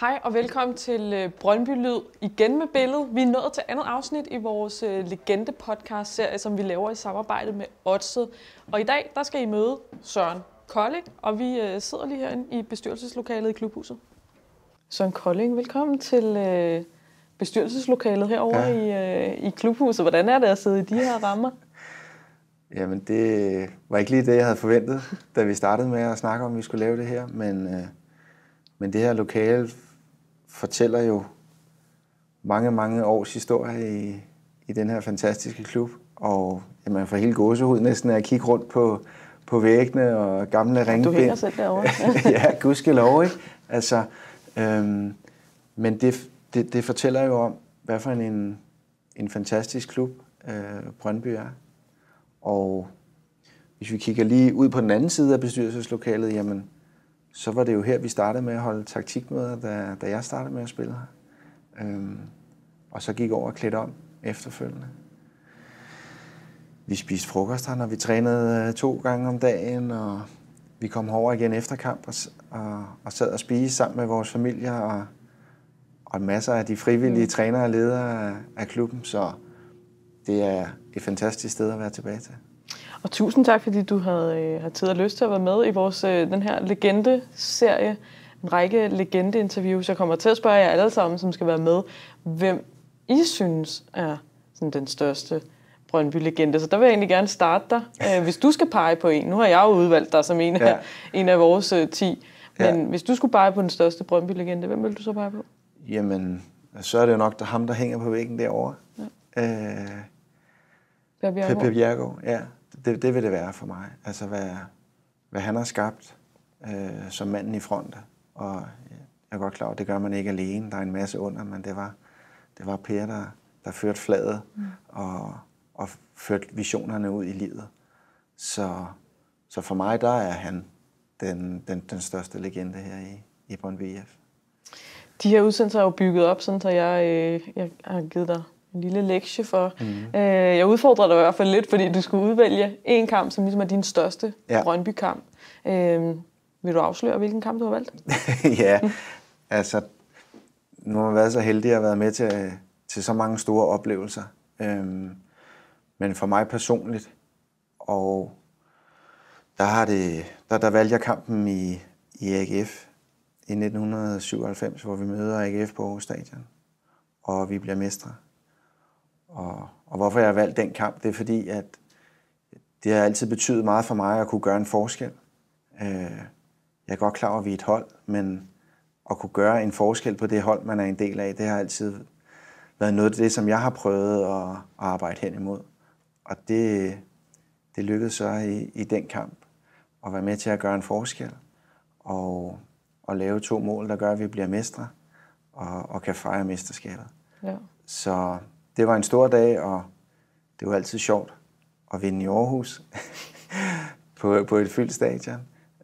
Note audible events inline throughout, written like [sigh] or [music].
Hej og velkommen til øh, Brøndby Lyd igen med billedet. Vi er nået til andet afsnit i vores øh, legende podcast serie, som vi laver i samarbejde med Odset. Og i dag der skal I møde Søren Kolding, og vi øh, sidder lige herinde i bestyrelseslokalet i klubhuset. Søren Kolding, velkommen til bestyrelseslokalet herover ja. i, i klubhuset. Hvordan er det at sidde i de her rammer? [laughs] Jamen det var ikke lige det, jeg havde forventet, da vi startede med at snakke om, at vi skulle lave det her, men... Men det her lokale fortæller jo mange, mange års historie i, i den her fantastiske klub. Og man får helt gåsehud næsten at kigge rundt på, på væggene og gamle ringbind. Du hænger selv derovre. [laughs] ja, gudskelov, ikke? Altså, øhm, men det, det, det fortæller jo om, hvad for en, en fantastisk klub øh, Brøndby er. Og hvis vi kigger lige ud på den anden side af bestyrelseslokalet, jamen, så var det jo her, vi startede med at holde taktikmøder, da, da jeg startede med at spille her. Øhm, og så gik over og klædte om efterfølgende. Vi spiste frokost her, når vi trænede øh, to gange om dagen, og vi kom over igen efter kamp og, og, og sad og spiste sammen med vores familier og, og masser af de frivillige mm. trænere og ledere af, af klubben, så det er et fantastisk sted at være tilbage til. Og tusind tak, fordi du havde, øh, havde tid og lyst til at være med i vores øh, den her legende-serie. En række legende-interviews. Jeg kommer til at spørge jer alle sammen, som skal være med, hvem I synes er sådan, den største Brøndby-legende. Så der vil jeg egentlig gerne starte dig, øh, hvis du skal pege på en. Nu har jeg jo udvalgt dig som en af, en af vores øh, 10. Men ja. hvis du skulle pege på den største Brøndby-legende, hvem ville du så pege på? Jamen, så er det jo nok der ham, der hænger på væggen derovre. Ja. Øh, per Per Bjergård, ja det, det vil det være for mig. Altså, hvad, hvad han har skabt øh, som manden i front. Og jeg er godt klar at det gør man ikke alene. Der er en masse under, men det var, det var Per, der, der førte fladet mm. og, og førte visionerne ud i livet. Så, så for mig, der er han den, den, den største legende her i, i Brøndby IF. De her udsendelser er jo bygget op, sådan, så jeg, øh, jeg har givet dig en lille lektie for. Mm. Øh, jeg udfordrede dig i hvert fald lidt, fordi du skulle udvælge en kamp, som ligesom er din største ja. Brøndby-kamp. Øh, vil du afsløre, hvilken kamp du har valgt? [laughs] ja, altså nu har man været så heldig at have været med til, til så mange store oplevelser. Øh, men for mig personligt, og der, har det, der, der valgte jeg kampen i, i AGF i 1997, hvor vi møder AGF på Aarhus Stadion, og vi bliver mestre. Og, og hvorfor jeg har valgt den kamp, det er fordi, at det har altid betydet meget for mig at kunne gøre en forskel. Øh, jeg er godt klar over, at vi er et hold, men at kunne gøre en forskel på det hold, man er en del af, det har altid været noget af det, som jeg har prøvet at, arbejde hen imod. Og det, det lykkedes så i, i den kamp at være med til at gøre en forskel og, og lave to mål, der gør, at vi bliver mestre og, og kan fejre mesterskabet. Ja. Så det var en stor dag, og det var altid sjovt at vinde i Aarhus [laughs] på, på et fyldt stadion.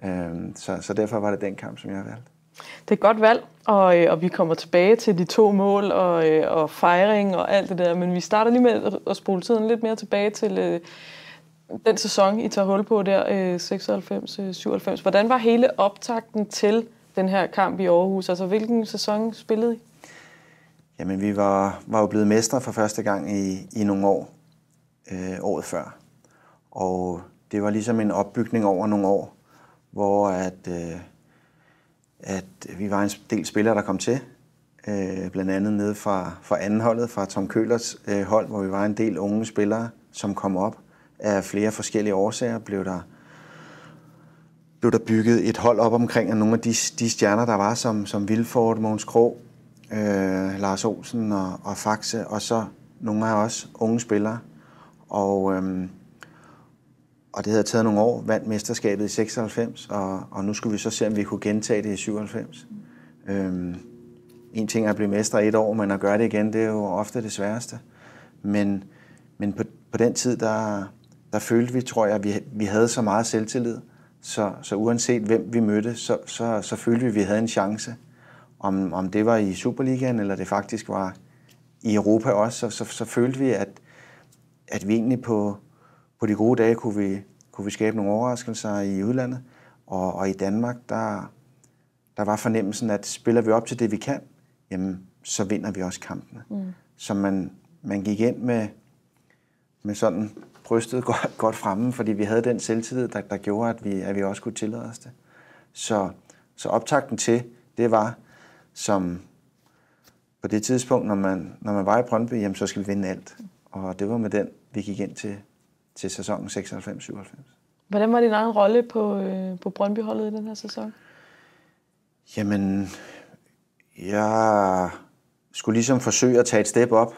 Øhm, så, så derfor var det den kamp, som jeg valgte. Det er et godt valg, og, øh, og vi kommer tilbage til de to mål og, øh, og fejring og alt det der, men vi starter lige med at spole tiden lidt mere tilbage til øh, den sæson, I tager hul på der, øh, 96-97. Øh, Hvordan var hele optakten til den her kamp i Aarhus? Altså, hvilken sæson spillede I? Jamen, vi var, var jo blevet mestre for første gang i, i nogle år, øh, året før. Og det var ligesom en opbygning over nogle år, hvor at, øh, at vi var en del spillere, der kom til. Øh, blandt andet nede fra, fra anden holdet, fra Tom Kølers øh, hold, hvor vi var en del unge spillere, som kom op. Af flere forskellige årsager blev der, blev der bygget et hold op omkring af nogle af de, de stjerner, der var, som, som Vilfort, Måns Krog, øh, Lars Olsen og, og Faxe, og så nogle af os unge spillere. Og, øh, og det havde taget nogle år, vandt mesterskabet i 96, og, og nu skulle vi så se, om vi kunne gentage det i 97. Mm. Øh, en ting er at blive mester et år, men at gøre det igen, det er jo ofte det sværeste. Men, men på, på den tid, der, der følte vi, tror jeg, at vi, vi havde så meget selvtillid, så, så uanset hvem vi mødte, så, så, så følte vi, at vi havde en chance om, om det var i Superligaen, eller det faktisk var i Europa også, så, så, så følte vi, at, at vi egentlig på, på de gode dage kunne vi, kunne vi skabe nogle overraskelser i udlandet. Og, og i Danmark, der, der var fornemmelsen, at spiller vi op til det, vi kan, jamen, så vinder vi også kampene. Mm. Så man, man gik ind med, med sådan brystet [laughs] godt, godt fremme, fordi vi havde den selvtillid, der, der gjorde, at vi, at vi også kunne tillade os det. Så, så optakten til, det var, som på det tidspunkt, når man, når man var i Brøndby, jamen, så skal vi vinde alt. Og det var med den, vi gik ind til, til sæsonen 96-97. Hvordan var din egen rolle på, øh, på Brøndby-holdet i den her sæson? Jamen, jeg skulle ligesom forsøge at tage et step op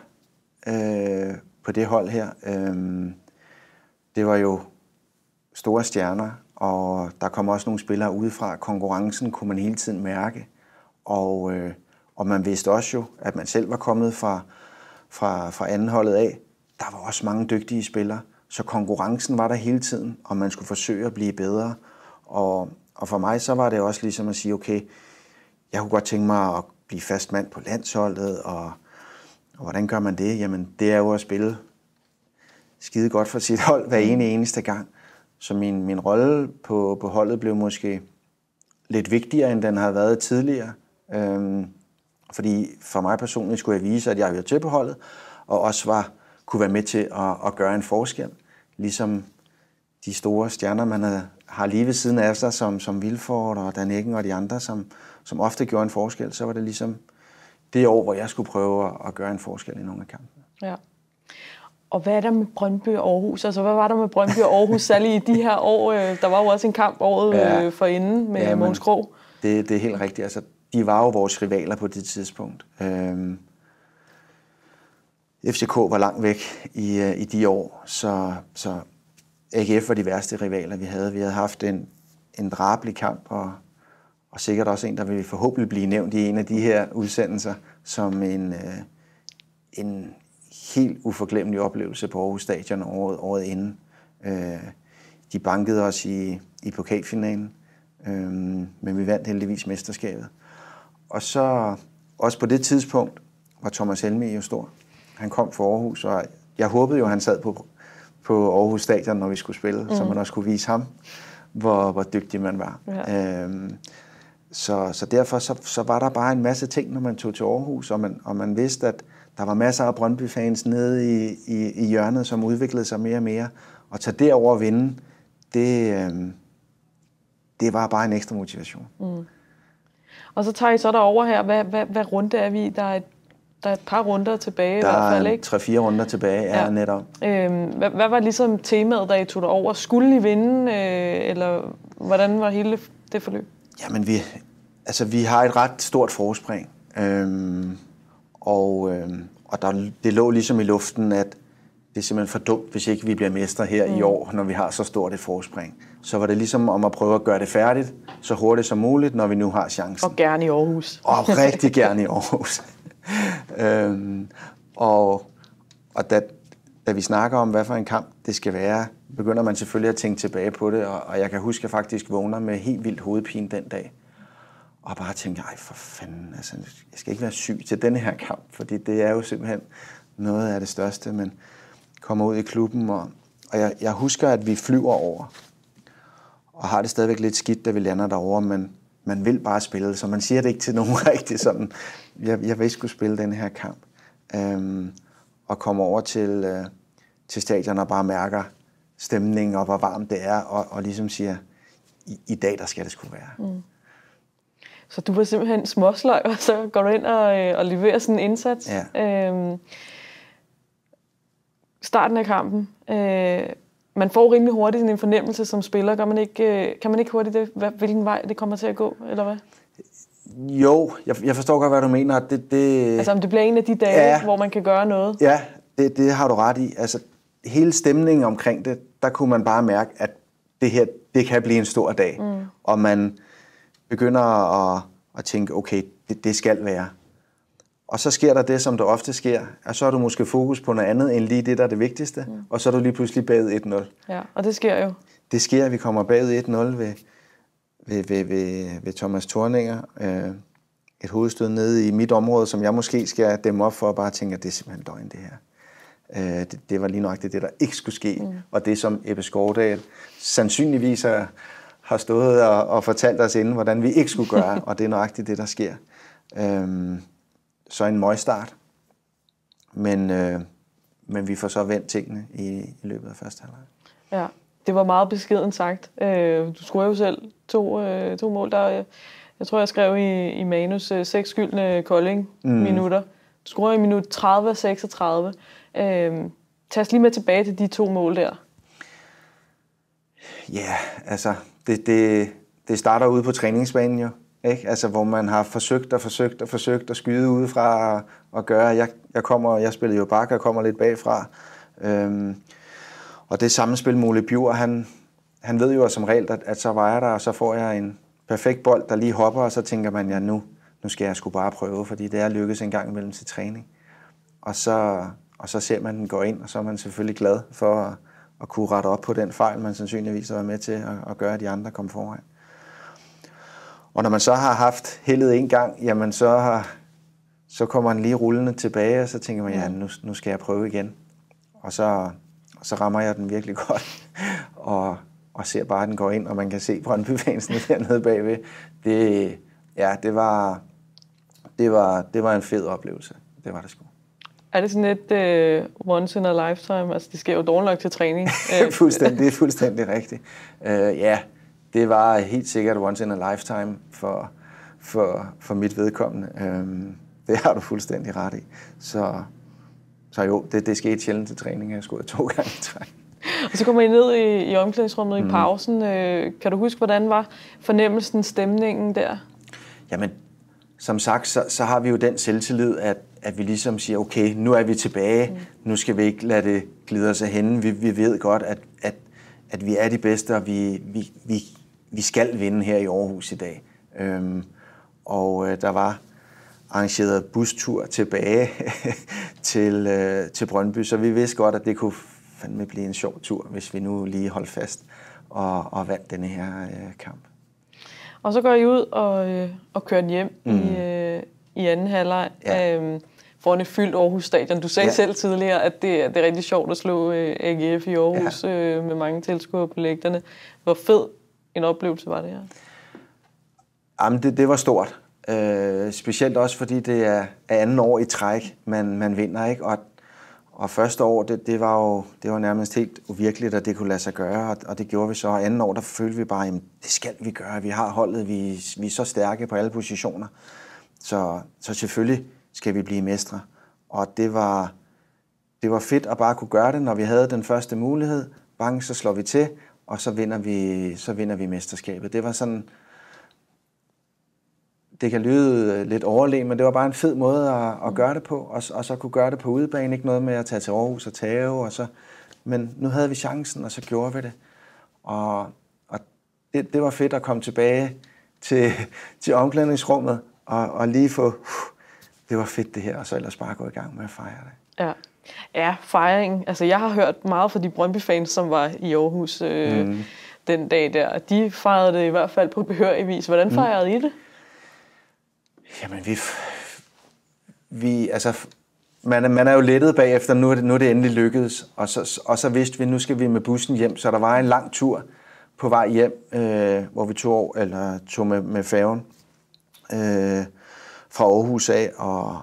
øh, på det hold her. Øh, det var jo store stjerner, og der kom også nogle spillere udefra. Konkurrencen kunne man hele tiden mærke. Og, øh, og man vidste også jo, at man selv var kommet fra, fra, fra anden holdet af. Der var også mange dygtige spillere, så konkurrencen var der hele tiden, og man skulle forsøge at blive bedre. Og, og for mig så var det også ligesom at sige, okay, jeg kunne godt tænke mig at blive fast mand på landsholdet, og, og hvordan gør man det? Jamen, det er jo at spille skide godt for sit hold hver ene eneste gang. Så min, min rolle på, på holdet blev måske lidt vigtigere, end den har været tidligere. Øhm, fordi for mig personligt skulle jeg vise, at jeg var til på holdet, og også var, kunne være med til at, at gøre en forskel, ligesom de store stjerner, man har, har lige ved siden af sig, som, som Vilford og Dan Eggen og de andre, som, som ofte gjorde en forskel, så var det ligesom det år, hvor jeg skulle prøve at, at gøre en forskel i nogle af kampene. Ja. Og hvad er der med Brøndby og Aarhus? Altså, hvad var der med Brøndby og Aarhus, særligt i de her år? Øh, der var jo også en kamp året ja. øh, forinden med ja, Måns Krog. Det, det er helt rigtigt. Altså, de var jo vores rivaler på det tidspunkt. Øh, FCK var langt væk i, øh, i de år, så, så AGF var de værste rivaler, vi havde. Vi havde haft en, en drabelig kamp, og, og sikkert også en, der vil forhåbentlig blive nævnt i en af de her udsendelser, som en, øh, en helt uforglemmelig oplevelse på Aarhus Stadion året, året inden. Øh, de bankede os i, i pokalfinalen, øh, men vi vandt heldigvis mesterskabet. Og så også på det tidspunkt var Thomas Helme jo stor. Han kom fra Aarhus, og jeg håbede jo, at han sad på, på Aarhus Stadion, når vi skulle spille, mm. så man også kunne vise ham, hvor, hvor dygtig man var. Ja. Øhm, så, så derfor så, så var der bare en masse ting, når man tog til Aarhus, og man, og man vidste, at der var masser af Brøndby-fans nede i, i, i hjørnet, som udviklede sig mere og mere. Og tage derover og vinde, det, øh, det var bare en ekstra motivation. Mm. Og så tager I så derover her. Hvad, hvad, hvad runde er vi i? Der er et der er et par runder tilbage der i hvert fald, ikke? Der er tre-fire runder tilbage, ja, ja. netop. Øhm, hvad, hvad var ligesom temaet, da I tog det over? Skulle I vinde, øh, eller hvordan var hele det forløb? Jamen, vi, altså, vi har et ret stort forspring, øhm, og, øhm, og der, det lå ligesom i luften, at det er simpelthen for dumt, hvis ikke vi bliver mestre her mm. i år, når vi har så stort et forspring. Så var det ligesom om at prøve at gøre det færdigt så hurtigt som muligt, når vi nu har chancen. Og gerne i Aarhus. Og rigtig gerne i Aarhus. [laughs] øhm, og og da, da vi snakker om, hvad for en kamp det skal være, begynder man selvfølgelig at tænke tilbage på det, og, og jeg kan huske, at jeg faktisk vågner med helt vildt hovedpine den dag. Og bare tænker, ej for fanden, altså, jeg skal ikke være syg til denne her kamp, fordi det er jo simpelthen noget af det største, men, kommer ud i klubben, og, og jeg, jeg husker, at vi flyver over, og har det stadigvæk lidt skidt, da vi lander derover, men man vil bare spille, så man siger det ikke til nogen [laughs] rigtig sådan, jeg, jeg vil ikke skulle spille den her kamp. Øhm, og kommer over til, øh, til stadion og bare mærker stemningen og hvor varmt det er, og, og ligesom siger, i, i dag der skal det skulle være. Mm. Så du var simpelthen småsløj, og så går du ind og, øh, og leverer sådan en indsats. Ja. Øhm, starten af kampen. Øh, man får rimelig hurtigt en fornemmelse som spiller. Gør man ikke, øh, kan man ikke hurtigt det, hvilken vej det kommer til at gå, eller hvad? Jo, jeg, jeg forstår godt, hvad du mener. Det, det... Altså om det bliver en af de dage, ja, hvor man kan gøre noget. Ja, det, det har du ret i. Altså hele stemningen omkring det, der kunne man bare mærke, at det her, det kan blive en stor dag. Mm. Og man begynder at, at tænke, okay, det, det skal være. Og så sker der det, som der ofte sker, at så har du måske fokus på noget andet end lige det, der er det vigtigste, ja. Mm. og så er du lige pludselig bagud 1-0. Ja, og det sker jo. Det sker, at vi kommer bagud 1-0 ved, ved, ved, ved, ved Thomas Thorninger. Øh, et hovedstød nede i mit område, som jeg måske skal dæmme op for, og bare at det er simpelthen døgn, det her. Øh, det, det var lige nok det, der ikke skulle ske, mm. og det som Ebbe Skårdal sandsynligvis har, har stået og, og fortalt os inden, hvordan vi ikke skulle gøre, [laughs] og det er nøjagtigt det, der sker. Øh, så en møgstart. Men, øh, men vi får så vendt tingene i, i løbet af første halvleg. Ja, det var meget beskeden sagt. Øh, du skruer jo selv to, øh, to mål. Der, jeg, jeg tror, jeg skrev i, i manus øh, seks skyldne Kolding-minutter. Mm. Du skruer i minut 30 og 36. Øh, tag os lige med tilbage til de to mål der. Ja, yeah, altså, det, det, det starter ude på træningsbanen jo. Ikke? Altså, hvor man har forsøgt og forsøgt og forsøgt at skyde udefra og, gøre. Jeg, jeg, kommer, jeg spiller jo bakke og kommer lidt bagfra. Øhm, og det spil, Mole Bjur, han, han ved jo som regel, at, at så vejer der, og så får jeg en perfekt bold, der lige hopper, og så tænker man, ja, nu, nu skal jeg sgu bare prøve, fordi det er lykkedes en gang imellem til træning. Og så, og så ser man den gå ind, og så er man selvfølgelig glad for at, at kunne rette op på den fejl, man sandsynligvis har været med til at, at gøre, at de andre kom foran. Og når man så har haft heldet en gang, jamen så, har, så kommer den lige rullende tilbage, og så tænker man, ja, nu, nu skal jeg prøve igen. Og så, så rammer jeg den virkelig [laughs] godt, og, og ser bare, at den går ind, og man kan se brøndbevægelsen [laughs] dernede bagved. Det, ja, det var, det, var, det var en fed oplevelse. Det var det sgu. Er det sådan et uh, øh, once in a lifetime? Altså, det sker jo dårligt nok til træning. [laughs] fuldstændig, det øh. er fuldstændig rigtigt. Uh, ja, det var helt sikkert once in a lifetime for, for, for mit vedkommende. Øhm, det har du fuldstændig ret i. Så, så jo, det, det skete sjældent til træning, jeg skulle to [laughs] gange i træning. Og så kommer I ned i, i omklædningsrummet mm. i pausen. Øh, kan du huske, hvordan var fornemmelsen, stemningen der? Jamen, som sagt, så, så har vi jo den selvtillid, at, at vi ligesom siger, okay, nu er vi tilbage, mm. nu skal vi ikke lade det glide os af hende. Vi, vi ved godt, at, at, at vi er de bedste, og vi, vi, vi, vi skal vinde her i Aarhus i dag. Øhm, og øh, der var arrangeret bustur tilbage [laughs] til, øh, til Brøndby, så vi vidste godt, at det kunne fandme blive en sjov tur, hvis vi nu lige holdt fast og, og vandt denne her øh, kamp. Og så går I ud og, øh, og kører den hjem mm. i, øh, i anden halvleg. Ja. Øhm, foran et fyldt Aarhus Stadion. Du sagde ja. selv tidligere, at det, det er rigtig sjovt at slå øh, AGF i Aarhus ja. øh, med mange tilskuere på lægterne. Hvor fed en oplevelse var det her? Jamen, det, det var stort. Øh, specielt også, fordi det er anden år i træk, man, man vinder, ikke? Og, og første år, det, det, var jo det var nærmest helt uvirkeligt, at det kunne lade sig gøre, og, og det gjorde vi så. Og anden år, der følte vi bare, at det skal vi gøre. Vi har holdet, vi, vi er så stærke på alle positioner. Så, så selvfølgelig skal vi blive mestre. Og det var, det var fedt at bare kunne gøre det, når vi havde den første mulighed. Bang, så slår vi til og så vinder vi, så vinder vi mesterskabet. Det var sådan, det kan lyde øh, lidt overlegen, men det var bare en fed måde at, at gøre det på, og, og så kunne gøre det på udebane, ikke noget med at tage til Aarhus og tage, og så, men nu havde vi chancen, og så gjorde vi det. Og, og det, det var fedt at komme tilbage til, [laughs] til omklædningsrummet og, og lige få, uh, det var fedt det her, og så ellers bare gå i gang med at fejre det. Ja. Ja, fejring. Altså, jeg har hørt meget fra de Brøndby-fans, som var i Aarhus øh, mm. den dag der, de fejrede det i hvert fald på behørig vis. Hvordan mm. fejrede mm. I det? Jamen, vi... vi altså, man, er, man er jo lettet bagefter, nu er det, nu er det endelig lykkedes, og så, og så vidste vi, nu skal vi med bussen hjem, så der var en lang tur på vej hjem, øh, hvor vi tog, over, eller tog med, med færgen øh, fra Aarhus af og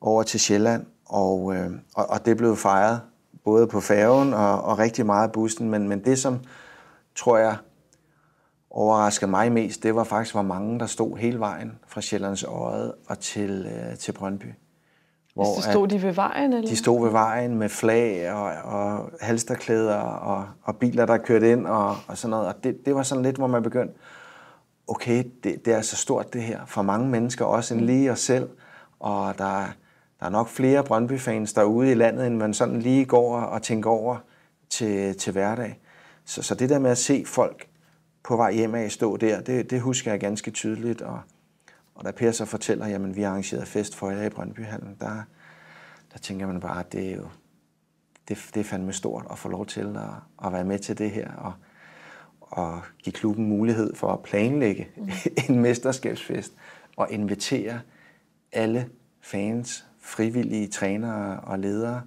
over til Sjælland. Og, øh, og, og det blev fejret både på færgen og, og rigtig meget af bussen, men, men det som tror jeg overraskede mig mest, det var faktisk, hvor mange der stod hele vejen fra Sjællands Øje og til, øh, til Brøndby. Hvor, Hvis de stod at, de ved vejen? Eller? De stod ved vejen med flag og, og halsterklæder og, og biler, der kørte ind og, og sådan noget. Og det, det var sådan lidt, hvor man begyndte, okay, det, det er så stort det her for mange mennesker, også end mm. lige os selv. Og der der er nok flere Brøndby-fans derude i landet, end man sådan lige går og tænker over til, til hverdag. Så, så det der med at se folk på vej hjem af stå der, det, det husker jeg ganske tydeligt. Og, og da Per så fortæller, at vi har arrangeret fest for jer i Brøndbyhallen, der, der tænker man bare, at det er jo det, det er fandme stort at få lov til at, at være med til det her. Og, og give klubben mulighed for at planlægge mm. [laughs] en mesterskabsfest og invitere alle fans frivillige trænere og ledere,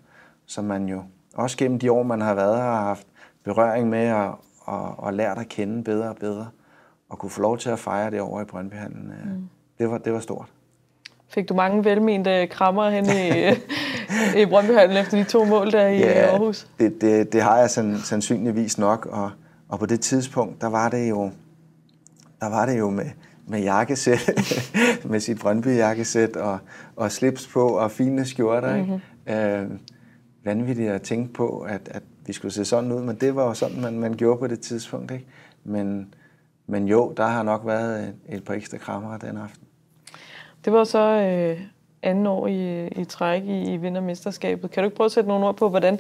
som man jo også gennem de år, man har været her, har haft berøring med og, og, og lært at kende bedre og bedre, og kunne få lov til at fejre det over i Brøndbyhallen. Øh, mm. Det, var, det var stort. Fik du mange velmente krammer hen i, [laughs] i Brøndbyhallen efter de to mål der i ja, Aarhus? Det, det, det har jeg san, sandsynligvis nok, og, og på det tidspunkt, der var det jo, der var det jo med, med jakkesæt, [laughs] med sit Brøndby-jakkesæt og, og slips på og fine skjorter. Mm-hmm. Ikke? Mhm. Øh, vanvittigt at tænke på, at, at vi skulle se sådan ud, men det var jo sådan, man, man gjorde på det tidspunkt. Ikke? Men, men jo, der har nok været et, et par ekstra krammer den aften. Det var så øh, anden år i, i træk i, i vindermesterskabet. Kan du ikke prøve at sætte nogle ord på, hvordan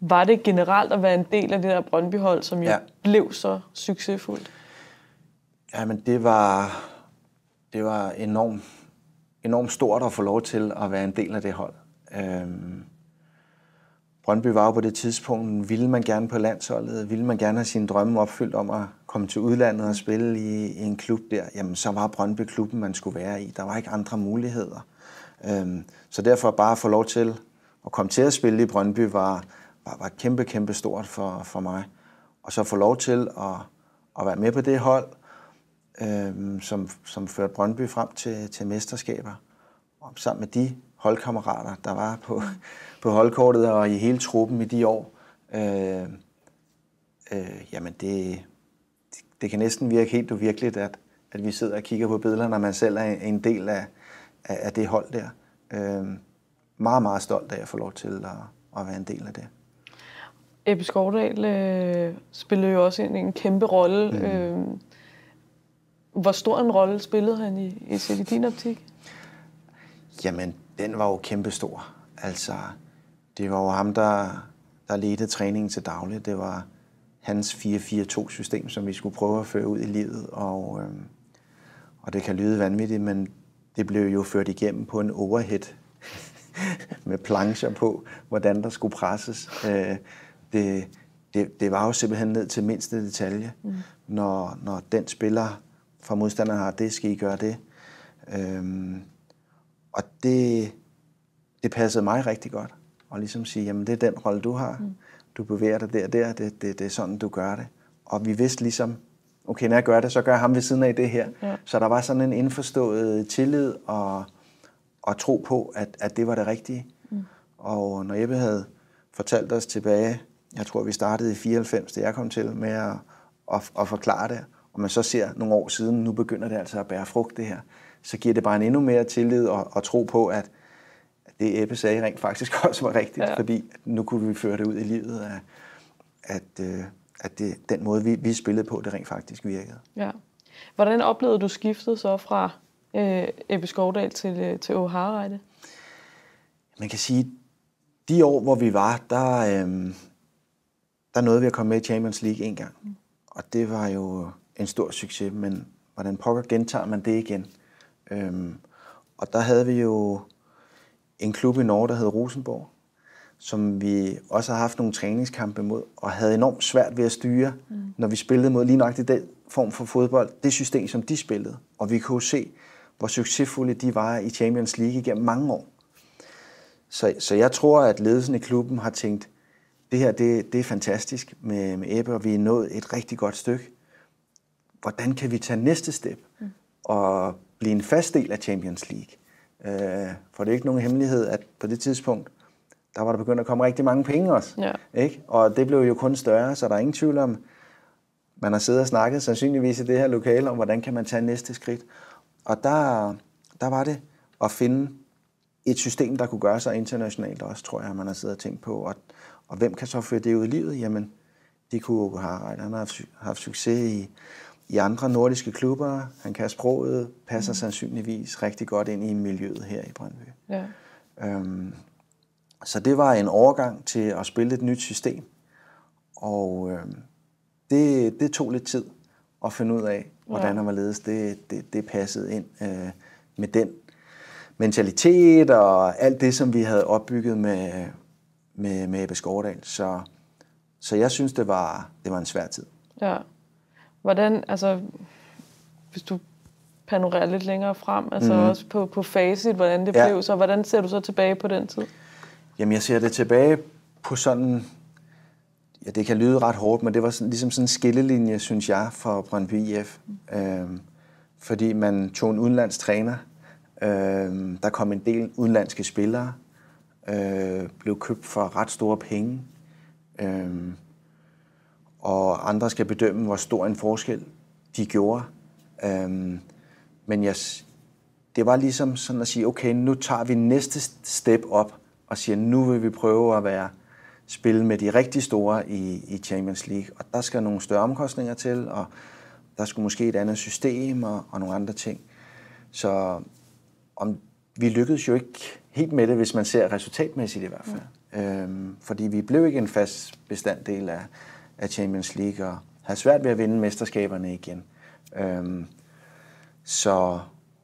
var det generelt at være en del af det der Brøndby-hold, som jo ja. blev så succesfuldt? Jamen, det var, det var enormt enormt stort at få lov til at være en del af det hold. Øhm, Brøndby var jo på det tidspunkt, ville man gerne på landsholdet, ville man gerne have sine drømme opfyldt om at komme til udlandet og spille i, i en klub der, jamen så var Brøndby klubben, man skulle være i. Der var ikke andre muligheder. Øhm, så derfor bare at få lov til at komme til at spille i Brøndby var, var, var kæmpe, kæmpe stort for, for mig. Og så få lov til at, at være med på det hold, øh, som, som førte Brøndby frem til, til mesterskaber. Og sammen med de holdkammerater, der var på, [laughs] på holdkortet og i hele truppen i de år, øh, øh, jamen det, det kan næsten virke helt uvirkeligt, at, at vi sidder og kigger på billeder, når man selv er en del af, af, af det hold der. Øh, meget, meget stolt af at få lov til at, at være en del af det. Ebbe Skovdal øh, spillede jo også en, en kæmpe rolle mm. øh, hvor stor en rolle spillede han i, i, i din optik? Jamen, den var jo kæmpestor. Altså, det var jo ham, der, der ledte træningen til daglig. Det var hans 4-4-2-system, som vi skulle prøve at føre ud i livet. Og, øh, og det kan lyde vanvittigt, men det blev jo ført igennem på en overhead [laughs] med plancher på, hvordan der skulle presses. Øh, det, det, det var jo simpelthen ned til mindste detalje. Mm. Når, når den spiller fra modstanderne har, det skal I gøre det. Øhm, og det, det passede mig rigtig godt. Og ligesom sige, jamen det er den rolle, du har. Mm. Du bevæger dig der og der, det, det, det er sådan, du gør det. Og vi vidste ligesom, okay, når jeg gør det, så gør jeg ham ved siden af det her. Ja. Så der var sådan en indforstået tillid og, og tro på, at, at det var det rigtige. Mm. Og når Jeppe havde fortalt os tilbage, jeg tror, vi startede i 94, da jeg kom til, med at, at, at forklare det, og man så ser nogle år siden, nu begynder det altså at bære frugt det her, så giver det bare en endnu mere tillid og, og tro på, at det Ebbe sagde rent faktisk [laughs] også var rigtigt, ja. fordi nu kunne vi føre det ud i livet, at, at, øh, at det, den måde, vi, vi spillede på, det rent faktisk virkede. Ja. Hvordan oplevede du skiftet så fra øh, Ebbe Skovdal til, øh, til Åge Harreide? Man kan sige, de år, hvor vi var, der, øh, der nåede vi at komme med i Champions League en gang. Mm. Og det var jo en stor succes, men hvordan pokker gentager man det igen? Øhm, og der havde vi jo en klub i Norge, der hed Rosenborg, som vi også har haft nogle træningskampe mod, og havde enormt svært ved at styre, mm. når vi spillede mod lige nøjagtigt den form for fodbold, det system, som de spillede. Og vi kunne se, hvor succesfulde de var i Champions League igennem mange år. Så, så jeg tror, at ledelsen i klubben har tænkt, det her det, det er fantastisk med, med Ebbe, og vi er nået et rigtig godt stykke hvordan kan vi tage næste step og blive en fast del af Champions League? Øh, for det er ikke nogen hemmelighed, at på det tidspunkt, der var der begyndt at komme rigtig mange penge også. Ja. Ikke? Og det blev jo kun større, så der er ingen tvivl om, man har siddet og snakket sandsynligvis i det her lokale om, hvordan kan man tage næste skridt. Og der, der var det at finde et system, der kunne gøre sig internationalt også, tror jeg, man har siddet og tænkt på. Og, og hvem kan så føre det ud i livet? Jamen, det kunne have, Han har haft, haft succes i i andre nordiske klubber. Han kan sproget, passer mm. sandsynligvis rigtig godt ind i miljøet her i Brøndby. Ja. Øhm, så det var en overgang til at spille et nyt system. Og øhm, det, det tog lidt tid at finde ud af, hvordan ja. var ledes. det, det, det passede ind øh, med den mentalitet og alt det, som vi havde opbygget med, med, med Ebbe Skovdal. Så, så jeg synes, det var, det var en svær tid. Ja. Hvordan, altså, hvis du panorerer lidt længere frem, altså mm. også på, på facit, hvordan det ja. blev, så hvordan ser du så tilbage på den tid? Jamen, jeg ser det tilbage på sådan, ja, det kan lyde ret hårdt, men det var sådan, ligesom sådan en skillelinje, synes jeg, for Brøndby IF. Mm. Øhm, fordi man tog en udenlandstræner, øhm, der kom en del udenlandske spillere, øh, blev købt for ret store penge. øh, og andre skal bedømme, hvor stor en forskel de gjorde. Øhm, men jeg, det var ligesom sådan at sige, okay, nu tager vi næste step op og siger, nu vil vi prøve at være spille med de rigtig store i, i Champions League. Og der skal nogle større omkostninger til, og der skulle måske et andet system og, og nogle andre ting. Så om, vi lykkedes jo ikke helt med det, hvis man ser resultatmæssigt i hvert fald. Ja. Mm. Øhm, fordi vi blev ikke en fast bestanddel af, af Champions League og havde svært ved at vinde mesterskaberne igen. Øhm, så...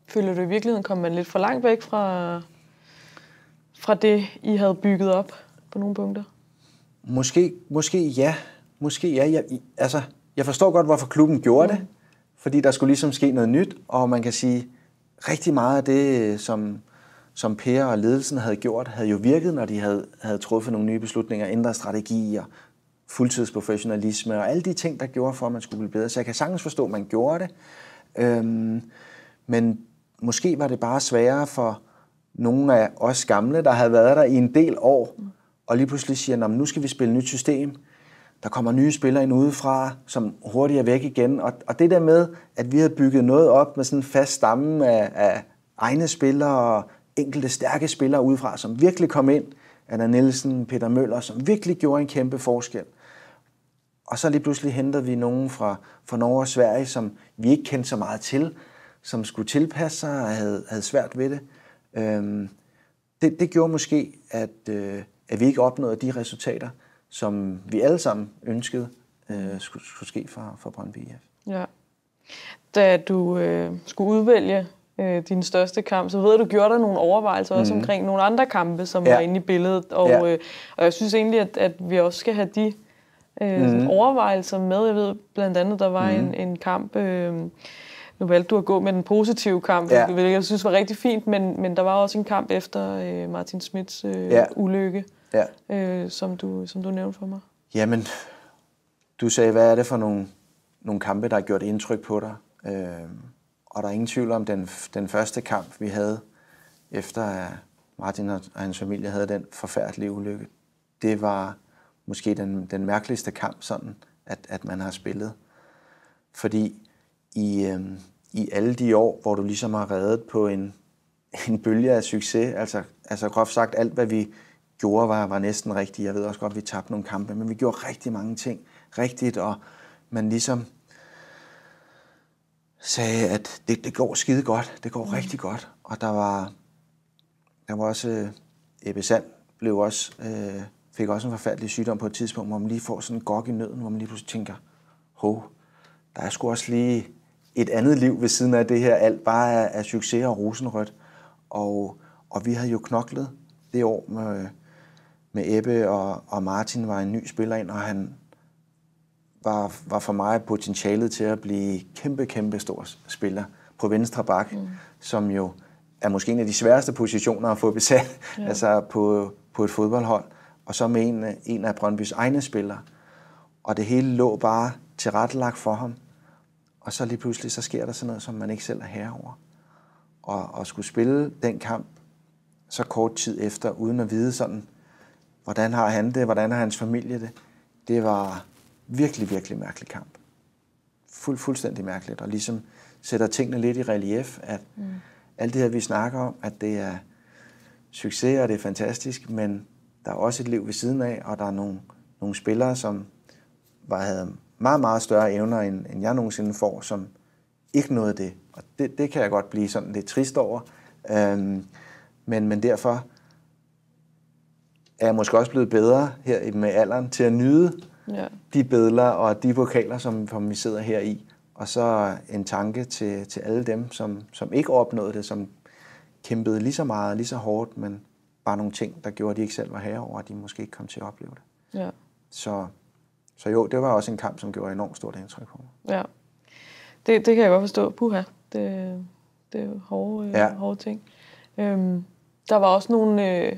Føler du i virkeligheden, kom man lidt for langt væk fra, fra det, I havde bygget op på nogle punkter? Måske, måske ja. Måske ja. Jeg, altså, jeg forstår godt, hvorfor klubben gjorde mm. det, fordi der skulle ligesom ske noget nyt, og man kan sige, rigtig meget af det, som, som Per og ledelsen havde gjort, havde jo virket, når de havde, havde truffet nogle nye beslutninger, ændret strategier, fuldtidsprofessionalisme og alle de ting, der gjorde for, at man skulle blive bedre. Så jeg kan sagtens forstå, at man gjorde det. Øhm, men måske var det bare sværere for nogle af os gamle, der havde været der i en del år, og lige pludselig siger, nu skal vi spille nyt system. Der kommer nye spillere ind udefra, som hurtigt er væk igen. Og, og det der med, at vi havde bygget noget op med sådan en fast stamme af, af egne spillere og enkelte stærke spillere udefra, som virkelig kom ind, Anna Nielsen, Peter Møller, som virkelig gjorde en kæmpe forskel. Og så lige pludselig hentede vi nogen fra, fra Norge og Sverige, som vi ikke kendte så meget til, som skulle tilpasse sig og havde, havde svært ved det. Øhm, det. Det gjorde måske, at, øh, at vi ikke opnåede de resultater, som vi alle sammen ønskede øh, skulle, skulle ske for, for Brøndby IF. Ja. Da du øh, skulle udvælge øh, din største kamp, så ved jeg, du gjorde dig nogle overvejelser mm. også mhm. omkring nogle andre kampe, som ja. var inde i billedet. Og, ja. øh, og jeg synes egentlig, at, at vi også skal have de øh, mm. overvejelser med. Jeg ved blandt andet, der var mm. en, mhm. en kamp, øh, nu valgte du at gå med den positive kamp, ja. hvilket jeg synes var rigtig fint, men, men der var også en kamp efter øh, Martin Smits øh, ja. ulykke, ja. Øh, som, du, som du nævnte for mig. Jamen, du sagde, hvad er det for nogle, nogle kampe, der har gjort indtryk på dig? Øh, og der er ingen tvivl om, den, den første kamp, vi havde, efter Martin og hans familie havde den forfærdelige ulykke, det var måske den, den mærkeligste kamp, sådan at, at man har spillet. Fordi i, øh, i alle de år, hvor du ligesom har reddet på en, [laughs] en bølge af succes, altså, altså groft sagt, alt hvad vi gjorde var, var næsten rigtigt. Jeg ved også godt, at vi tabte nogle kampe, men vi gjorde rigtig mange ting rigtigt, og man ligesom sagde, at det, det går skide godt, det går mm. rigtig godt. Og der var, der var også, øh, Ebbe Sand blev også øh, fik også en forfærdelig sygdom på et tidspunkt, hvor man lige får sådan en gok i nøden, hvor man lige pludselig tænker, hov, der er sgu også lige et andet liv ved siden af det her, alt bare er, er succes og rosenrødt. Og, og vi havde jo knoklet det år med, med Ebbe, og, og Martin var en ny spiller ind, og han var, var for mig potentialet til at blive kæmpe, kæmpe stor spiller på venstre bak, mm. som jo er måske en af de sværeste positioner at få besat ja. altså på, på et fodboldhold og så med en, en af Brøndbys egne spillere. Og det hele lå bare tilrettelagt for ham. Og så lige pludselig, så sker der sådan noget, som man ikke selv er herover. Og, og skulle spille den kamp så kort tid efter, uden at vide sådan, hvordan har han det, hvordan har hans familie det. Det var virkelig, virkelig mærkelig kamp. Fuld, fuldstændig mærkeligt, og ligesom sætter tingene lidt i relief, at mm. alt det her, vi snakker om, at det er succes, og det er fantastisk, men der er også et liv ved siden af, og der er nogle, nogle spillere, som var, havde meget, meget større evner, end, end jeg nogensinde får, som ikke nåede det. Og det, det kan jeg godt blive sådan lidt trist over. Øhm, men, men derfor er jeg måske også blevet bedre her med alderen til at nyde ja. de billeder og de vokaler, som, som vi sidder her i. Og så en tanke til, til alle dem, som, som ikke opnåede det, som kæmpede lige så meget, lige så hårdt, men bare nogle ting, der gjorde, at de ikke selv var herre over, at de måske ikke kom til at opleve det. Ja. Så, så jo, det var også en kamp, som gjorde enormt stort indtryk på mig. Ja, det, det kan jeg godt forstå. Puha, det, det er hårde, øh, ja. hårde ting. Øhm, der var også nogle øh,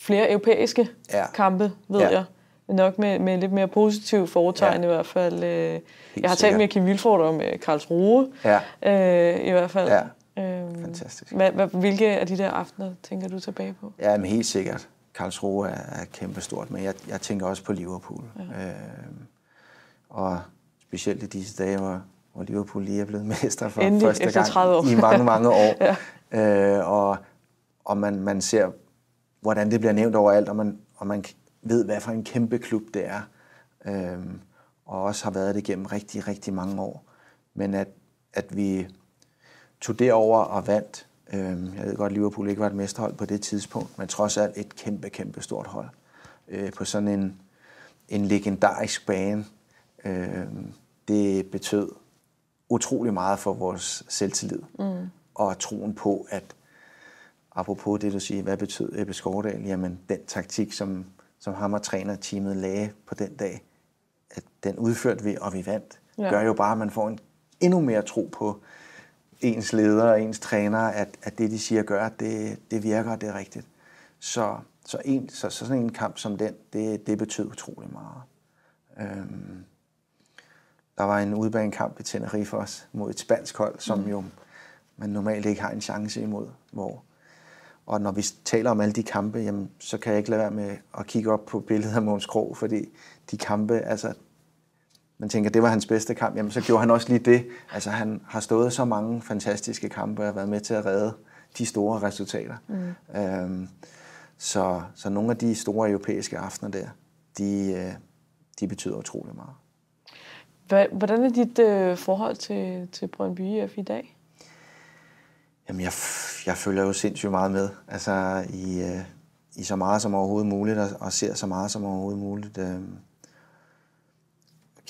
flere europæiske ja. kampe, ved ja. jeg. Nok med, med lidt mere positiv foretegn ja. i hvert fald. Øh, jeg har talt sikkert. med Kim Vilfort om øh, Karlsruhe, ja. øh, i hvert fald. Ja. Øhm, Fantastisk. Hvad, hvad, hvilke af de der aftener tænker du tilbage på? Ja, men helt sikkert. Karlsruhe er, er kæmpestort, men jeg, jeg tænker også på Liverpool. Ja. Øhm, og specielt i disse dage, hvor, hvor Liverpool lige er blevet [laughs] mester for Endelig, første gang 30 år. i mange, mange år. [laughs] ja. øh, og og man, man ser, hvordan det bliver nævnt overalt, og man, og man ved, hvad for en kæmpe klub det er. Øhm, og også har været det gennem rigtig, rigtig mange år. Men at, at vi tog derover og vandt. Øh, jeg ved godt, at Liverpool ikke var et mesterhold på det tidspunkt, men trods alt et kæmpe, kæmpe stort hold øh, på sådan en, en legendarisk bane. Øh, det betød utrolig meget for vores selvtillid mm. og troen på, at apropos det, du siger, hvad betød Ebbe Skårdal? Jamen, den taktik, som, som ham og trænerteamet lagde på den dag, at den udførte vi, og vi vandt, ja. gør jo bare, at man får en endnu mere tro på, øh, ens ledere og ens træner, at, at det, de siger gør, det, det virker, det er rigtigt. Så, så, en, så, så sådan en kamp som den, det, det betød utrolig meget. Øhm, der var en udbanekamp i Tenerife også mod et spansk hold, som mm. jo man normalt ikke har en chance imod. Hvor, og når vi taler om alle de kampe, jamen, så kan jeg ikke lade være med at kigge op på billedet af Måns Krog, fordi de kampe, altså man tænker, det var hans bedste kamp, jamen så gjorde han også lige det. Altså han har stået så mange fantastiske kampe og har været med til at redde de store resultater. Mm. Øhm, så, så nogle af de store europæiske aftener der, de, øh, de betyder utrolig meget. Hvordan er dit øh, forhold til, til Brøndby IF i dag? Jamen, jeg, jeg følger jo sindssygt meget med. Altså, i, øh, i så meget som overhovedet muligt, og, og ser så meget som overhovedet muligt. Øh,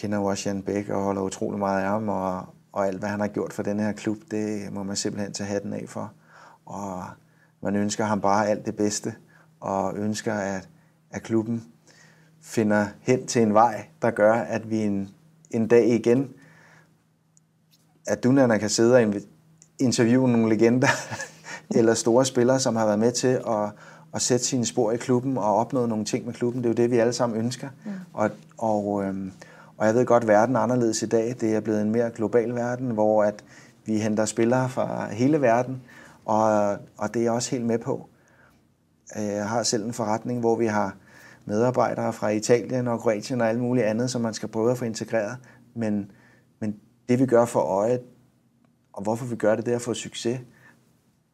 kender Washington Bæk og holder utrolig meget af ham, og, og alt hvad han har gjort for den her klub, det må man simpelthen tage hatten af for. Og man ønsker ham bare alt det bedste, og ønsker, at, at klubben finder hen til en vej, der gør, at vi en, en dag igen, at Dunana kan sidde og interviewe nogle legender, [laughs] eller store spillere, som har været med til at, at sætte sine spor i klubben og opnå nogle ting med klubben. Det er jo det, vi alle sammen ønsker. Ja. Og, og, øhm, og jeg ved godt, at verden er anderledes i dag. Det er blevet en mere global verden, hvor at vi henter spillere fra hele verden, og, og det er jeg også helt med på. Øh, jeg har selv en forretning, hvor vi har medarbejdere fra Italien og Kroatien og alt muligt andet, som man skal prøve at få integreret. Men, men det vi gør for øjet, og hvorfor vi gør det, det er at få succes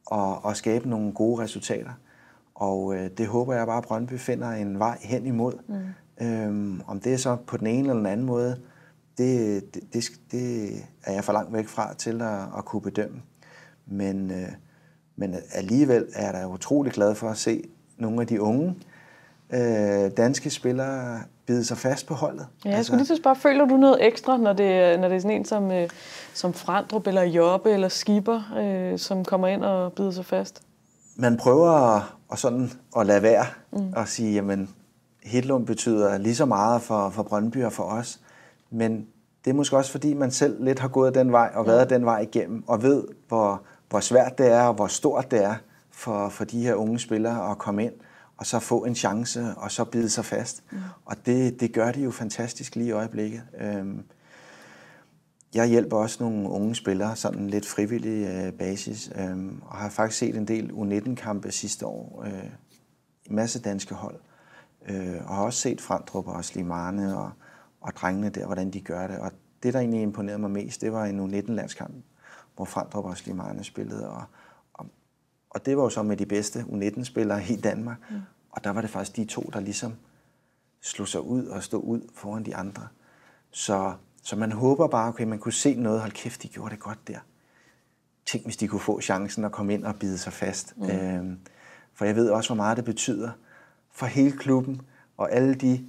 og, og skabe nogle gode resultater. Og øh, det håber jeg bare, at Brøndby finder en vej hen imod. Mm. Øhm, om det er så på den ene eller den anden måde, det, det, det, det er jeg for langt væk fra til at, at kunne bedømme. Men, øh, men alligevel er jeg da utrolig glad for at se nogle af de unge øh, danske spillere bide sig fast på holdet. Ja, jeg skulle altså- lige så spørge, føler du noget ekstra, når det, når det er sådan en som, øh, som Frandrup eller Jobbe eller Skipper, øh, som kommer ind og bider sig fast? Man prøver at, og sådan at lade være mm. og sige, jamen Hedlund betyder lige så meget for, for Brøndby og for os, men det er måske også fordi, man selv lidt har gået den vej og været mm. den vej igennem, og ved, hvor, hvor svært det er, og hvor stort det er for, for de her unge spillere at komme ind, og så få en chance, og så bide sig fast. Mm. Og det, det gør de jo fantastisk lige i øjeblikket. Øhm, jeg hjælper også nogle unge spillere, sådan en lidt frivillig øh, basis, øh, og har faktisk set en del U19-kampe sidste år. Øh, en masse danske hold øh, og har også set Frandrup og Slimane og, og drengene der, hvordan de gør det. Og det, der egentlig imponerede mig mest, det var en 19-landskamp, hvor Frandrup og Slimane spillede. Og, og, og det var jo så med de bedste U19-spillere i Danmark. Mm. Og der var det faktisk de to, der ligesom slog sig ud og stod ud foran de andre. Så, så man håber bare, okay, man kunne se noget. Hold kæft, de gjorde det godt der. Tænk, hvis de kunne få chancen at komme ind og bide sig fast. Mm. Øhm, for jeg ved også, hvor meget det betyder – for hele klubben og alle de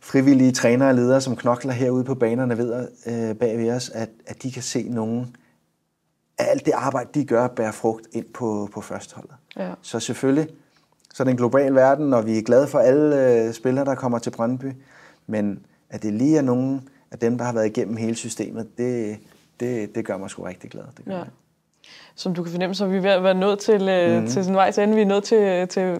frivillige trænere og ledere, som knokler herude på banerne ved, øh, bag ved os, at, at de kan se nogen af alt det arbejde, de gør, bære frugt ind på, på førsteholdet. Ja. Så selvfølgelig, så er det en global verden, og vi er glade for alle øh, spillere, der kommer til Brøndby, men at det lige er nogen af dem, der har været igennem hele systemet, det, det, det gør mig sgu rigtig glad. Det gør ja. Som du kan fornemme, så er vi ved at være nået til, mm. -hmm. til sådan vej, så er vi nået til, til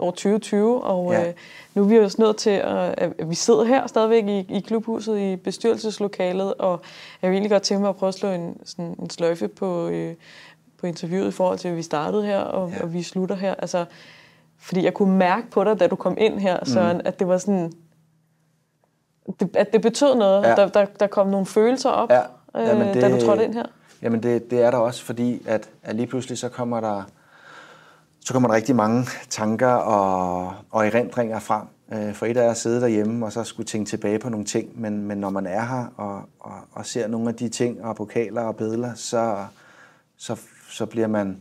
år 2020, og ja. øh, nu er vi jo også nødt til, at, at vi sidder her stadigvæk i, i klubhuset, i bestyrelseslokalet, og jeg vil egentlig godt tænke mig at prøve at slå en, sådan en sløjfe på, øh, på interviewet i forhold til, at vi startede her, og, ja. og vi slutter her. Altså, fordi jeg kunne mærke på dig, da du kom ind her, Søren, mm. at det var sådan, det, at det betød noget, ja. der, der, der kom nogle følelser op, ja. Øh, jamen, det, øh, da du trådte ind her. Jamen det, det er der også, fordi at, at lige pludselig så kommer der så kommer der rigtig mange tanker og, og erindringer frem. Øh, for et af at sidde derhjemme og så skulle tænke tilbage på nogle ting, men, men når man er her og, og, og ser nogle af de ting og pokaler og bedler, så, så, så bliver man,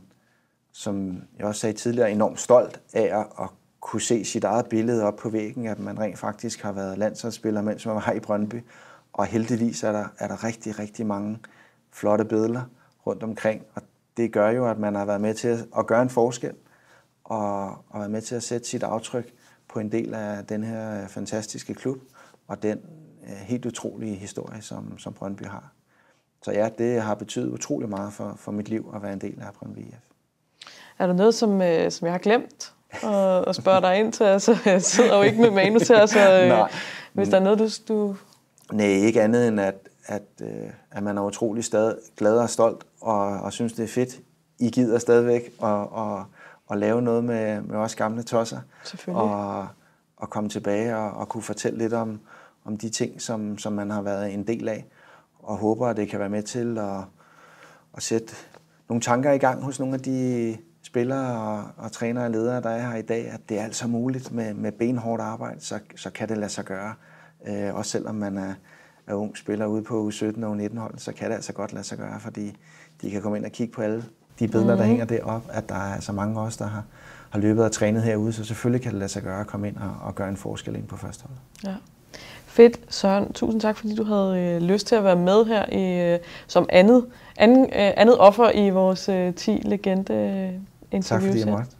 som jeg også sagde tidligere, enormt stolt af at, at kunne se sit eget billede op på væggen, at man rent faktisk har været landsholdsspiller, mens man var i Brøndby. Og heldigvis er der, er der rigtig, rigtig mange flotte bedler rundt omkring, og det gør jo, at man har været med til at gøre en forskel og, og være med til at sætte sit aftryk på en del af den her fantastiske klub og den øh, helt utrolige historie, som, som Brøndby har. Så ja, det har betydet utrolig meget for, for mit liv at være en del af Brøndby IF. Er der noget, som, øh, som jeg har glemt at, at spørge dig ind til? Altså, jeg sidder jo ikke med manus her, så øh, Nej. hvis der er noget, du... du... Nej, ikke andet end, at, at, øh, at man er utrolig stadig glad og stolt, og, og synes, det er fedt. I gider stadigvæk, og, og, at lave noget med, med os gamle tosser. Og, og komme tilbage og, og kunne fortælle lidt om, om de ting, som, som man har været en del af. Og håber, at det kan være med til at, at sætte nogle tanker i gang hos nogle af de spillere og, og trænere og ledere, der er her i dag, at det er altså muligt med, med benhårdt arbejde, så, så kan det lade sig gøre. Øh, også selvom man er, er ung spiller ude på U17 og U19-holdet, så kan det altså godt lade sig gøre, fordi de kan komme ind og kigge på alle de billeder, mm der mhm. hænger deroppe, at der er så mange af os, der har, har løbet og trænet herude, så selvfølgelig kan det lade sig gøre at komme ind og, og gøre en forskel ind på hold. Ja. Fedt, Søren. Tusind tak, fordi du havde øh, lyst til at være med her i, øh, som andet, anden, øh, andet offer i vores øh, 10 legende interviews. Øh, interview. Tak fordi jeg måtte.